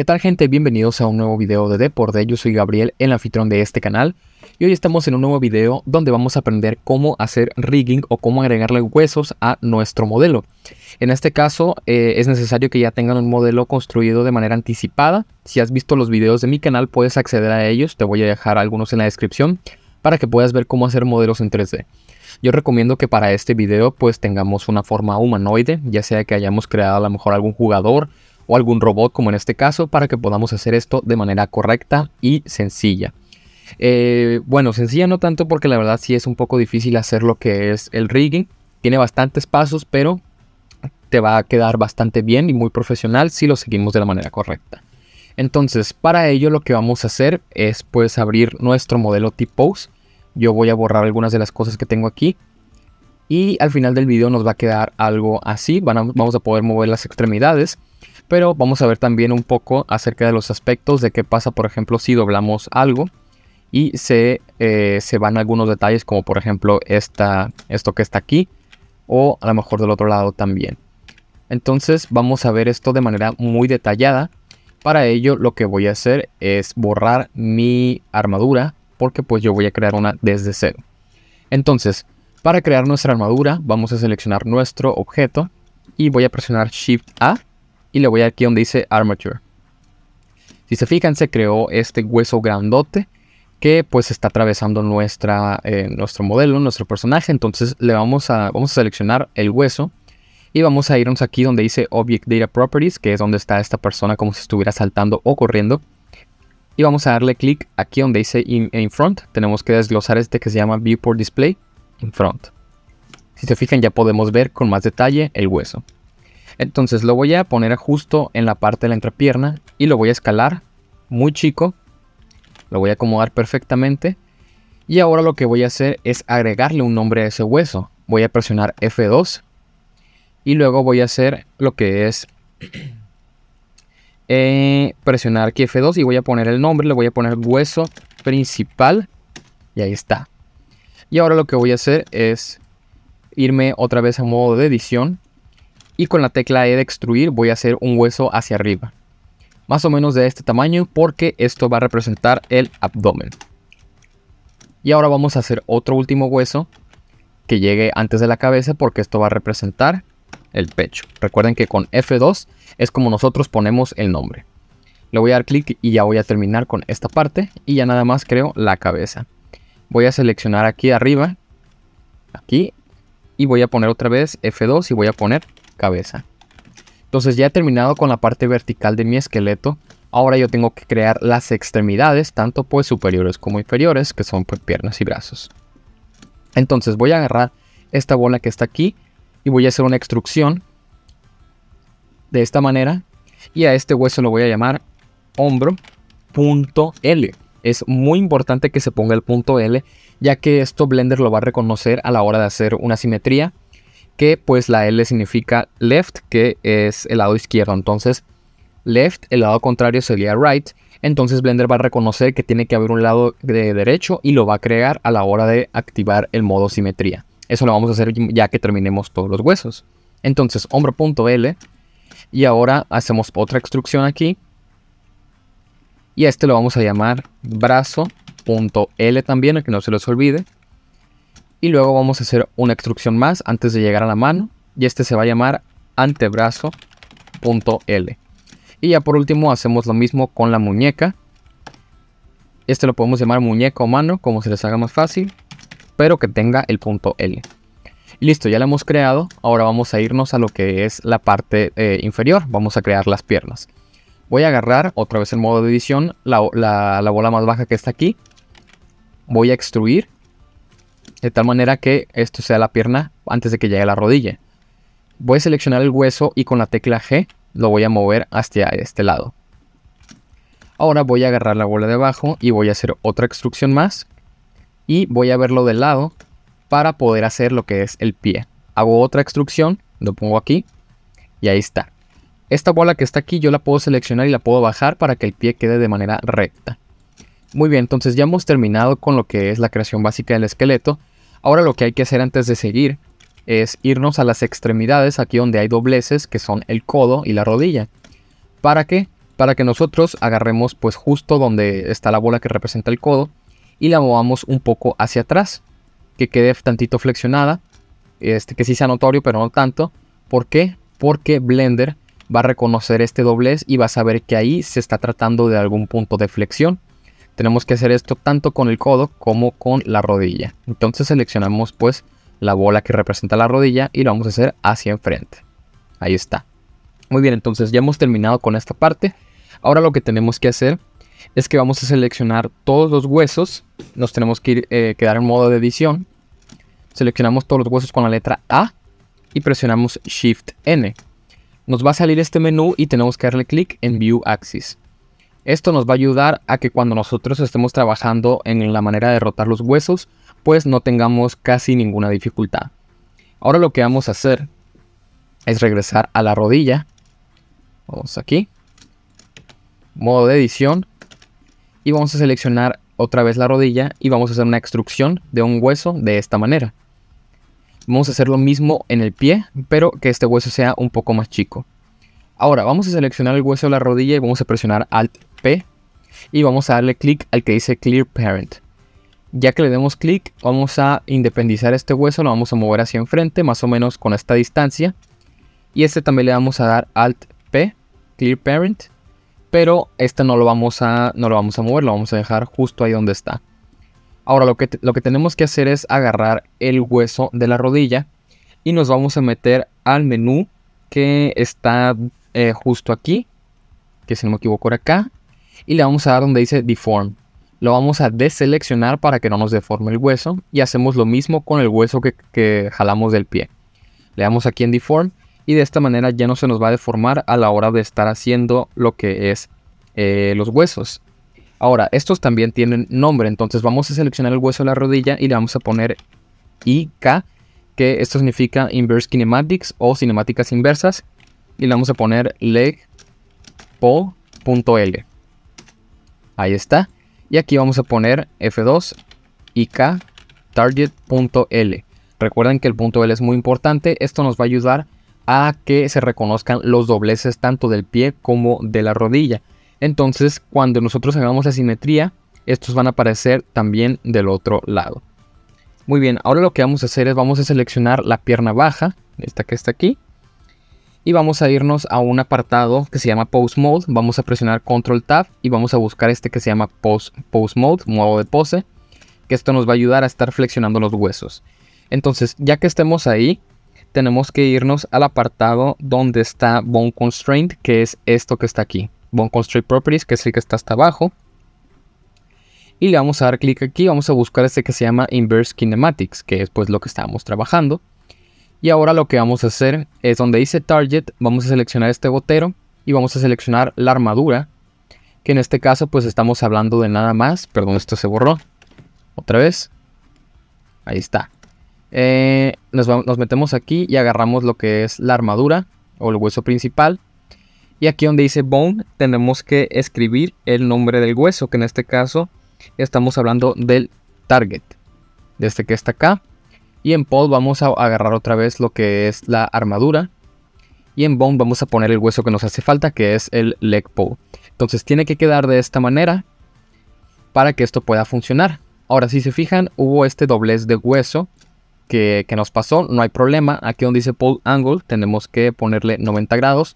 ¿Qué tal gente? Bienvenidos a un nuevo video de Deporte, yo soy Gabriel, el anfitrión de este canal y hoy estamos en un nuevo video donde vamos a aprender cómo hacer rigging o cómo agregarle huesos a nuestro modelo. En este caso eh, es necesario que ya tengan un modelo construido de manera anticipada, si has visto los videos de mi canal puedes acceder a ellos, te voy a dejar algunos en la descripción para que puedas ver cómo hacer modelos en 3D. Yo recomiendo que para este video pues tengamos una forma humanoide, ya sea que hayamos creado a lo mejor algún jugador o algún robot como en este caso para que podamos hacer esto de manera correcta y sencilla. Eh, bueno, sencilla no tanto porque la verdad sí es un poco difícil hacer lo que es el rigging. Tiene bastantes pasos, pero te va a quedar bastante bien y muy profesional si lo seguimos de la manera correcta. Entonces, para ello lo que vamos a hacer es pues abrir nuestro modelo T-Pose. Yo voy a borrar algunas de las cosas que tengo aquí. Y al final del video nos va a quedar algo así. vamos a poder mover las extremidades pero vamos a ver también un poco acerca de los aspectos de qué pasa, por ejemplo, si doblamos algo y se, eh, van algunos detalles como por ejemplo esto que está aquí o a lo mejor del otro lado también. Entonces vamos a ver esto de manera muy detallada. Para ello lo que voy a hacer es borrar mi armadura porque pues yo voy a crear una desde cero. Entonces, para crear nuestra armadura vamos a seleccionar nuestro objeto y voy a presionar Shift A y le voy aquí donde dice armature. Si se fijan, se creó este hueso grandote que pues está atravesando nuestra, eh, nuestro modelo, nuestro personaje. Entonces le vamos a, vamos a seleccionar el hueso y vamos a irnos aquí donde dice Object Data Properties, que es donde está esta persona como si estuviera saltando o corriendo. Y vamos a darle clic aquí donde dice in, Front. Tenemos que desglosar este que se llama Viewport Display In Front. Si se fijan ya podemos ver con más detalle el hueso. Entonces lo voy a poner justo en la parte de la entrepierna y lo voy a escalar muy chico. Lo voy a acomodar perfectamente. Y ahora lo que voy a hacer es agregarle un nombre a ese hueso. Voy a presionar F2 y luego voy a hacer lo que es eh, presionar aquí F2 y voy a poner el nombre, le voy a poner hueso principal y ahí está. Y ahora lo que voy a hacer es irme otra vez a modo de edición y con la tecla E de extruir voy a hacer un hueso hacia arriba. Más o menos de este tamaño porque esto va a representar el abdomen. Y ahora vamos a hacer otro último hueso que llegue antes de la cabeza porque esto va a representar el pecho. Recuerden que con F2 es como nosotros ponemos el nombre. Le voy a dar clic y ya voy a terminar con esta parte y ya nada más creo la cabeza. Voy a seleccionar aquí arriba, aquí, y voy a poner otra vez F2 y voy a poner cabeza. Entonces ya he terminado con la parte vertical de mi esqueleto. Ahora yo tengo que crear las extremidades, tanto pues superiores como inferiores, que son pues piernas y brazos. Entonces voy a agarrar esta bola que está aquí y voy a hacer una extrusión de esta manera. Y a este hueso lo voy a llamar hombro punto L, Es muy importante que se ponga el punto L, ya que esto Blender lo va a reconocer a la hora de hacer una simetría que pues la L significa left, que es el lado izquierdo. Entonces, left, el lado contrario sería right. Entonces Blender va a reconocer que tiene que haber un lado de derecho y lo va a crear a la hora de activar el modo simetría. Eso lo vamos a hacer ya que terminemos todos los huesos. Entonces, hombro.l. Y ahora hacemos otra instrucción aquí. Y a este lo vamos a llamar brazo.l también, que no se los olvide. Y luego vamos a hacer una extrusión más antes de llegar a la mano. Y este se va a llamar antebrazo.l. Y ya por último hacemos lo mismo con la muñeca. Este lo podemos llamar muñeca o mano, como se les haga más fácil. Pero que tenga el punto L. listo, ya lo hemos creado. Ahora vamos a irnos a lo que es la parte eh, inferior. Vamos a crear las piernas. Voy a agarrar otra vez el modo de edición, la bola más baja que está aquí. Voy a extruir de tal manera que esto sea la pierna antes de que llegue a la rodilla. Voy a seleccionar el hueso y con la tecla G lo voy a mover hacia este lado. Ahora voy a agarrar la bola de abajo y voy a hacer otra extrusión más y voy a verlo de lado para poder hacer lo que es el pie. Hago otra extrucción, lo pongo aquí y ahí está. Esta bola que está aquí yo la puedo seleccionar y la puedo bajar para que el pie quede de manera recta. Muy bien, entonces ya hemos terminado con lo que es la creación básica del esqueleto. Ahora lo que hay que hacer antes de seguir es irnos a las extremidades, aquí donde hay dobleces, que son el codo y la rodilla. ¿Para qué? Para que nosotros agarremos pues justo donde está la bola que representa el codo y la movamos un poco hacia atrás, que quede tantito flexionada, este, que sí sea notorio, pero no tanto. ¿Por qué? Porque Blender va a reconocer este doblez y va a saber que ahí se está tratando de algún punto de flexión. Tenemos que hacer esto tanto con el codo como con la rodilla. Entonces seleccionamos pues la bola que representa la rodilla y lo vamos a hacer hacia enfrente. Ahí está. Muy bien, entonces ya hemos terminado con esta parte. Ahora lo que tenemos que hacer es que vamos a seleccionar todos los huesos. Nos tenemos que eh, quedar en modo de edición. Seleccionamos todos los huesos con la letra A y presionamos Shift N. Nos va a salir este menú y tenemos que darle clic en View Axis. Esto nos va a ayudar a que cuando nosotros estemos trabajando en la manera de rotar los huesos, pues no tengamos casi ninguna dificultad. Ahora lo que vamos a hacer es regresar a la rodilla. Vamos aquí. Modo de edición. Y vamos a seleccionar otra vez la rodilla y vamos a hacer una extrusión de un hueso de esta manera. Vamos a hacer lo mismo en el pie, pero que este hueso sea un poco más chico. Ahora vamos a seleccionar el hueso de la rodilla y vamos a presionar Alt P y vamos a darle clic al que dice Clear Parent. Ya que le demos clic, vamos a independizar este hueso, lo vamos a mover hacia enfrente, más o menos con esta distancia. Y este también le vamos a dar Alt P, Clear Parent, pero este no lo vamos a, no lo vamos a mover, lo vamos a dejar justo ahí donde está. Ahora lo que, lo que tenemos que hacer es agarrar el hueso de la rodilla y nos vamos a meter al menú que está eh, justo aquí, que si no me equivoco era acá, y le vamos a dar donde dice deform. Lo vamos a deseleccionar para que no nos deforme el hueso y hacemos lo mismo con el hueso que, jalamos del pie. Le damos aquí en deform y de esta manera ya no se nos va a deformar a la hora de estar haciendo lo que es eh, los huesos. Ahora, estos también tienen nombre, entonces vamos a seleccionar el hueso de la rodilla y le vamos a poner IK, que esto significa Inverse Kinematics o cinemáticas inversas, y le vamos a poner legpo.l. Ahí está. Y aquí vamos a poner F2 y K target.l. Recuerden que el punto L es muy importante. Esto nos va a ayudar a que se reconozcan los dobleces tanto del pie como de la rodilla. Entonces, cuando nosotros hagamos la simetría, estos van a aparecer también del otro lado. Muy bien, ahora lo que vamos a hacer es vamos a seleccionar la pierna baja, esta que está aquí, y vamos a irnos a un apartado que se llama Pose Mode. Vamos a presionar Control Tab y vamos a buscar este que se llama Pose, Pose Mode, modo de pose, que esto nos va a ayudar a estar flexionando los huesos. Entonces, ya que estemos ahí, tenemos que irnos al apartado donde está Bone Constraint, que es esto que está aquí. Bone Constraint Properties, que es el que está hasta abajo. Y le vamos a dar clic aquí, vamos a buscar este que se llama Inverse Kinematics, que es pues lo que estábamos trabajando. Y ahora lo que vamos a hacer es donde dice Target, vamos a seleccionar este botero y vamos a seleccionar la armadura. Que en este caso pues estamos hablando de nada más. Perdón, esto se borró. Otra vez. Ahí está. Eh, nos, metemos aquí y agarramos lo que es la armadura o el hueso principal. Y aquí donde dice bone tenemos que escribir el nombre del hueso, que en este caso estamos hablando del target. De este que está acá, y en Pole vamos a agarrar otra vez lo que es la armadura. Y en Bone vamos a poner el hueso que nos hace falta, que es el leg pole. Entonces tiene que quedar de esta manera para que esto pueda funcionar. Ahora, si se fijan, hubo este doblez de hueso que, que nos pasó. No hay problema. Aquí donde dice pole angle tenemos que ponerle 90 grados.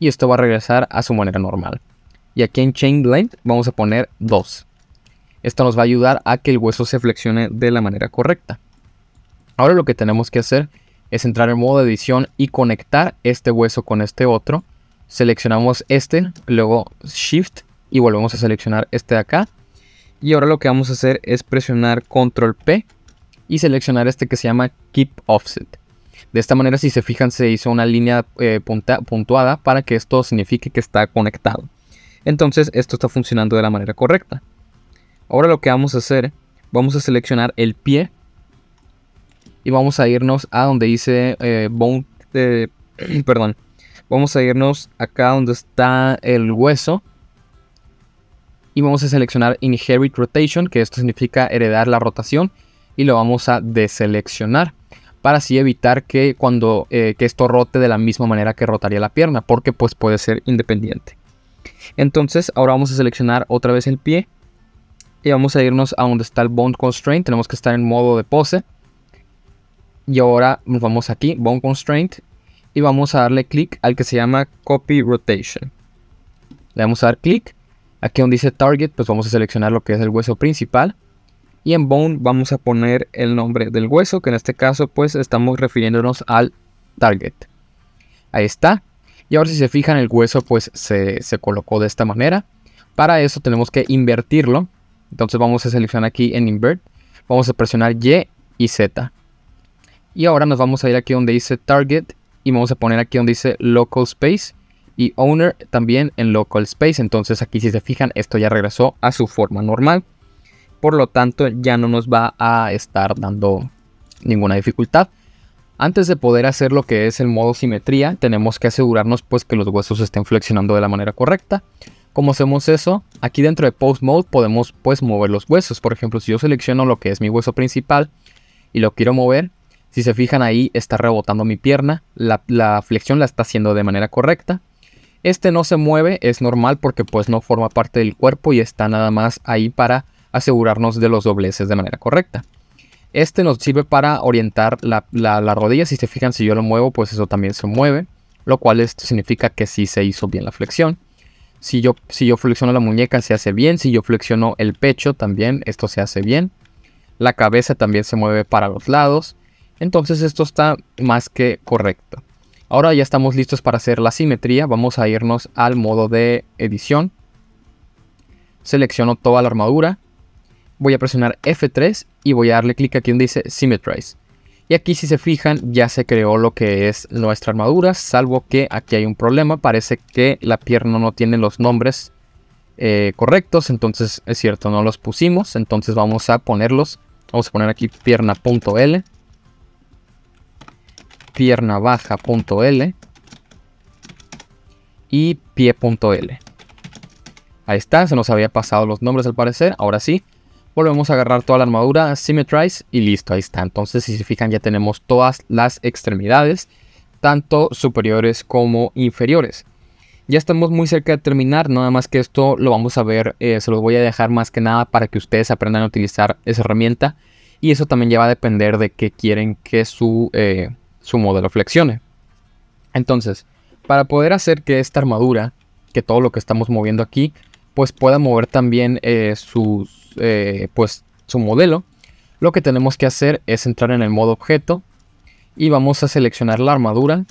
Y esto va a regresar a su manera normal. Y aquí en chain length vamos a poner 2. Esto nos va a ayudar a que el hueso se flexione de la manera correcta. Ahora lo que tenemos que hacer es entrar en modo de edición y conectar este hueso con este otro. Seleccionamos este, luego Shift y volvemos a seleccionar este de acá. Y ahora lo que vamos a hacer es presionar Control P y seleccionar este que se llama Keep Offset. De esta manera, si se fijan, se hizo una línea eh, puntuada para que esto signifique que está conectado. Entonces, esto está funcionando de la manera correcta. Ahora lo que vamos a hacer, vamos a seleccionar el pie y vamos a irnos a donde dice eh, bone, eh, perdón. Vamos a irnos acá donde está el hueso. Y vamos a seleccionar Inherit Rotation, que esto significa heredar la rotación. Y lo vamos a deseleccionar para así evitar que cuando eh, que esto rote de la misma manera que rotaría la pierna, porque pues puede ser independiente. Entonces ahora vamos a seleccionar otra vez el pie y vamos a irnos a donde está el bone constraint, tenemos que estar en modo de pose y ahora nos vamos aquí, Bone Constraint, y vamos a darle clic al que se llama Copy Rotation. Le vamos a dar clic. Aquí donde dice Target, pues vamos a seleccionar lo que es el hueso principal. Y en Bone vamos a poner el nombre del hueso, que en este caso pues estamos refiriéndonos al Target. Ahí está. Y ahora si se fijan el hueso pues se, se colocó de esta manera. Para eso tenemos que invertirlo. Entonces vamos a seleccionar aquí en Invert. Vamos a presionar Y y Z. Y ahora nos vamos a ir aquí donde dice Target y vamos a poner aquí donde dice Local Space y Owner también en Local Space. Entonces aquí si se fijan esto ya regresó a su forma normal. Por lo tanto ya no nos va a estar dando ninguna dificultad. Antes de poder hacer lo que es el modo simetría, tenemos que asegurarnos pues que los huesos estén flexionando de la manera correcta. ¿Cómo hacemos eso? Aquí dentro de Post Mode podemos pues mover los huesos. Por ejemplo, si yo selecciono lo que es mi hueso principal y lo quiero mover, si se fijan ahí, está rebotando mi pierna, la, flexión la está haciendo de manera correcta. Este no se mueve, es normal porque pues no forma parte del cuerpo y está nada más ahí para asegurarnos de los dobleces de manera correcta. Este nos sirve para orientar la, rodilla, si se fijan si yo lo muevo pues eso también se mueve, lo cual esto significa que sí se hizo bien la flexión. Si yo, si yo flexiono la muñeca se hace bien, si yo flexiono el pecho también esto se hace bien. La cabeza también se mueve para los lados entonces esto está más que correcto. Ahora ya estamos listos para hacer la simetría. Vamos a irnos al modo de edición. Selecciono toda la armadura. Voy a presionar F3 y voy a darle clic aquí donde dice Symmetrize. Y aquí si se fijan ya se creó lo que es nuestra armadura, salvo que aquí hay un problema, parece que la pierna no tiene los nombres eh, correctos, entonces es cierto, no los pusimos, entonces vamos a ponerlos, vamos a poner aquí pierna.l pierna baja.l y pie.l. Ahí está, se nos había pasado los nombres al parecer, ahora sí. Volvemos a agarrar toda la armadura, Symmetrize y listo, ahí está. Entonces, si se fijan, ya tenemos todas las extremidades, tanto superiores como inferiores. Ya estamos muy cerca de terminar, nada más que esto lo vamos a ver, eh, se los voy a dejar más que nada para que ustedes aprendan a utilizar esa herramienta. Y eso también ya va a depender de qué quieren que su... Eh, su modelo flexione. Entonces, para poder hacer que esta armadura, que todo lo que estamos moviendo aquí, pues pueda mover también eh, eh, pues, su modelo, lo que tenemos que hacer es entrar en el modo objeto y vamos a seleccionar la armadura,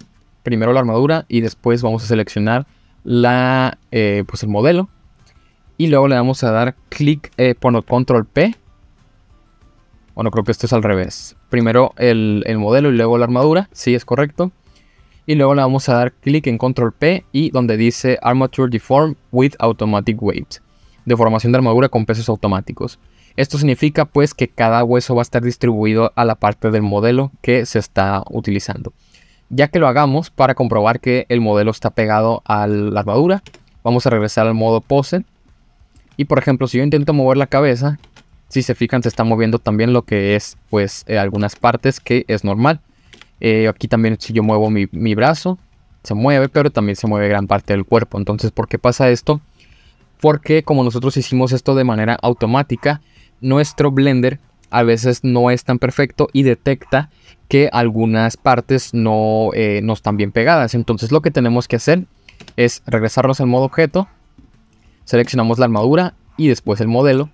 primero la armadura y después vamos a seleccionar la, eh, pues el modelo y luego le vamos a dar clic, por control P bueno, creo que esto es al revés. Primero el, modelo y luego la armadura. Sí, es correcto. Y luego le vamos a dar clic en Control P y donde dice Armature Deform with Automatic Weight. Deformación de armadura con pesos automáticos. Esto significa pues que cada hueso va a estar distribuido a la parte del modelo que se está utilizando. Ya que lo hagamos para comprobar que el modelo está pegado a la armadura, vamos a regresar al modo pose. Y por ejemplo, si yo intento mover la cabeza, si se fijan, se está moviendo también lo que es, pues, eh, algunas partes que es normal. Eh, aquí también si yo muevo mi, brazo, se mueve, pero también se mueve gran parte del cuerpo. Entonces, ¿por qué pasa esto? Porque como nosotros hicimos esto de manera automática, nuestro Blender a veces no es tan perfecto y detecta que algunas partes no, eh, no están bien pegadas. Entonces lo que tenemos que hacer es regresarnos al modo objeto, seleccionamos la armadura y después el modelo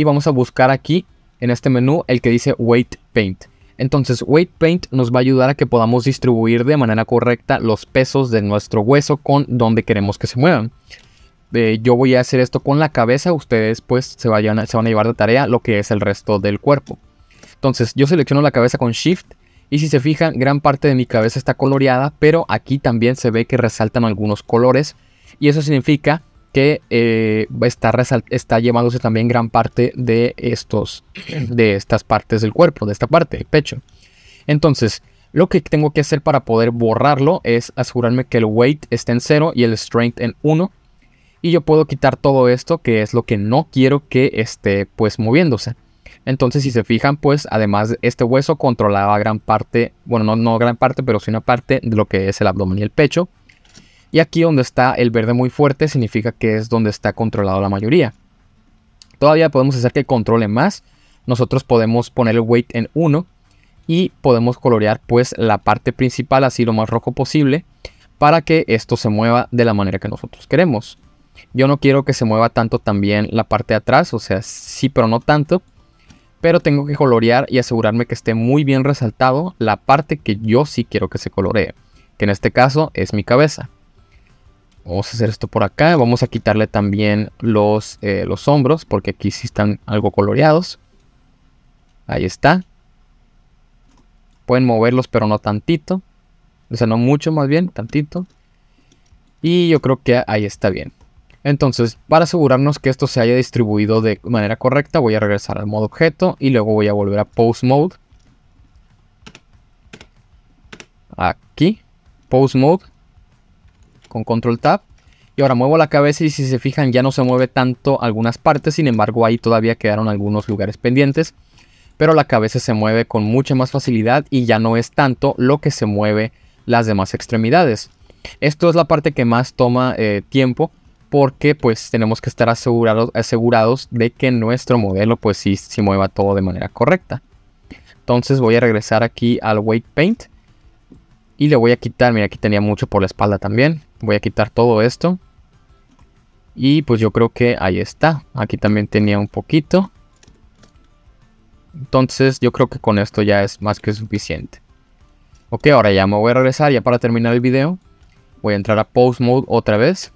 y vamos a buscar aquí en este menú el que dice Weight Paint. Entonces Weight Paint nos va a ayudar a que podamos distribuir de manera correcta los pesos de nuestro hueso con donde queremos que se muevan. Eh, yo voy a hacer esto con la cabeza, ustedes pues se, vayan, se van a llevar de tarea lo que es el resto del cuerpo. Entonces yo selecciono la cabeza con Shift y si se fijan gran parte de mi cabeza está coloreada, pero aquí también se ve que resaltan algunos colores y eso significa que eh, está, está llevándose también gran parte de, estos, de estas partes del cuerpo, de esta parte, el pecho. Entonces, lo que tengo que hacer para poder borrarlo es asegurarme que el weight esté en 0 y el strength en 1. Y yo puedo quitar todo esto, que es lo que no quiero que esté pues moviéndose. Entonces, si se fijan, pues además este hueso controlaba gran parte, bueno, no, no gran parte, pero sí una parte de lo que es el abdomen y el pecho. Y aquí donde está el verde muy fuerte significa que es donde está controlado la mayoría. Todavía podemos hacer que controle más. Nosotros podemos poner el weight en 1 y podemos colorear pues la parte principal así lo más rojo posible para que esto se mueva de la manera que nosotros queremos. Yo no quiero que se mueva tanto también la parte de atrás, o sea, sí pero no tanto. Pero tengo que colorear y asegurarme que esté muy bien resaltado la parte que yo sí quiero que se coloree, que en este caso es mi cabeza vamos a hacer esto por acá, vamos a quitarle también los, eh, los hombros porque aquí sí están algo coloreados. Ahí está. Pueden moverlos pero no tantito, o sea no mucho más bien, tantito. Y yo creo que ahí está bien. Entonces, para asegurarnos que esto se haya distribuido de manera correcta, voy a regresar al modo objeto y luego voy a volver a Pose Mode. Aquí, Pose Mode con control tab. Y ahora muevo la cabeza y si se fijan ya no se mueve tanto algunas partes, sin embargo ahí todavía quedaron algunos lugares pendientes. Pero la cabeza se mueve con mucha más facilidad y ya no es tanto lo que se mueve las demás extremidades. Esto es la parte que más toma eh, tiempo porque pues tenemos que estar asegurados, asegurados de que nuestro modelo pues si se mueva todo de manera correcta. Entonces voy a regresar aquí al Wake Paint y le voy a quitar, mira, aquí tenía mucho por la espalda también. Voy a quitar todo esto. Y pues yo creo que ahí está. Aquí también tenía un poquito. Entonces yo creo que con esto ya es más que suficiente. Ok, ahora ya me voy a regresar ya para terminar el video. Voy a entrar a Pose Mode otra vez.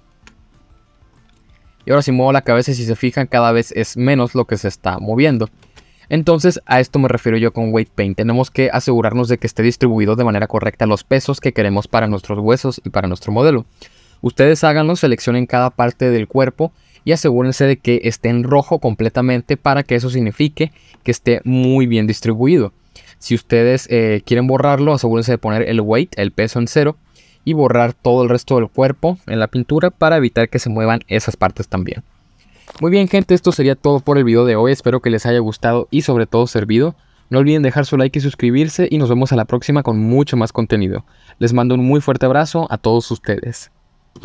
Y ahora si muevo la cabeza, si se fijan, cada vez es menos lo que se está moviendo. Entonces a esto me refiero yo con weight paint, Tenemos que asegurarnos de que esté distribuido de manera correcta los pesos que queremos para nuestros huesos y para nuestro modelo. Ustedes háganlo, seleccionen cada parte del cuerpo y asegúrense de que esté en rojo completamente para que eso signifique que esté muy bien distribuido. Si ustedes eh, quieren borrarlo, asegúrense de poner el weight, el peso en cero y borrar todo el resto del cuerpo en la pintura para evitar que se muevan esas partes también. Muy bien gente, esto sería todo por el video de hoy, espero que les haya gustado y sobre todo servido. No olviden dejar su like y suscribirse y nos vemos a la próxima con mucho más contenido. Les mando un muy fuerte abrazo a todos ustedes.